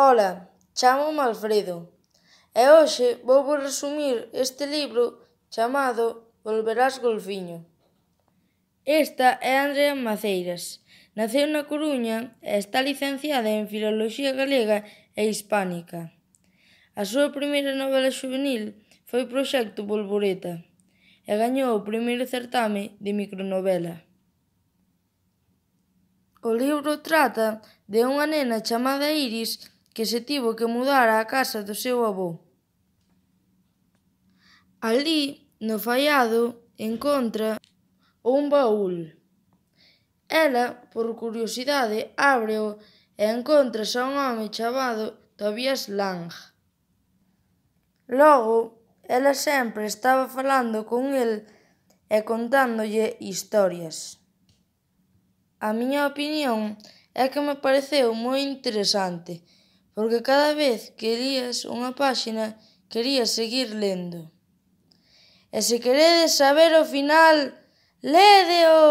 Ola, chamo Alfredo e hoxe vou vos resumir este libro chamado Volverás golfiño. Esta é Andrea Maceiras. Naceu na Coruña e está licenciada en Filoloxía Galega e Hispánica. A súa primeira novela juvenil foi Proxecto Bolboreta e gañou o primeiro certame de micronovela. O libro trata de unha nena chamada Iris que se tivo que mudar á casa do seu avó. Alí, no fallado, encontra un baúl. Ela, por curiosidade, ábreo e encontra xa un home chamado Tobias Lang. Logo, ela sempre estaba falando con el e contándolle historias. A miña opinión é que me pareceu moi interesante porque cada vez que lías unha páxina quería seguir lendo. E se queredes saber o final, lédeo!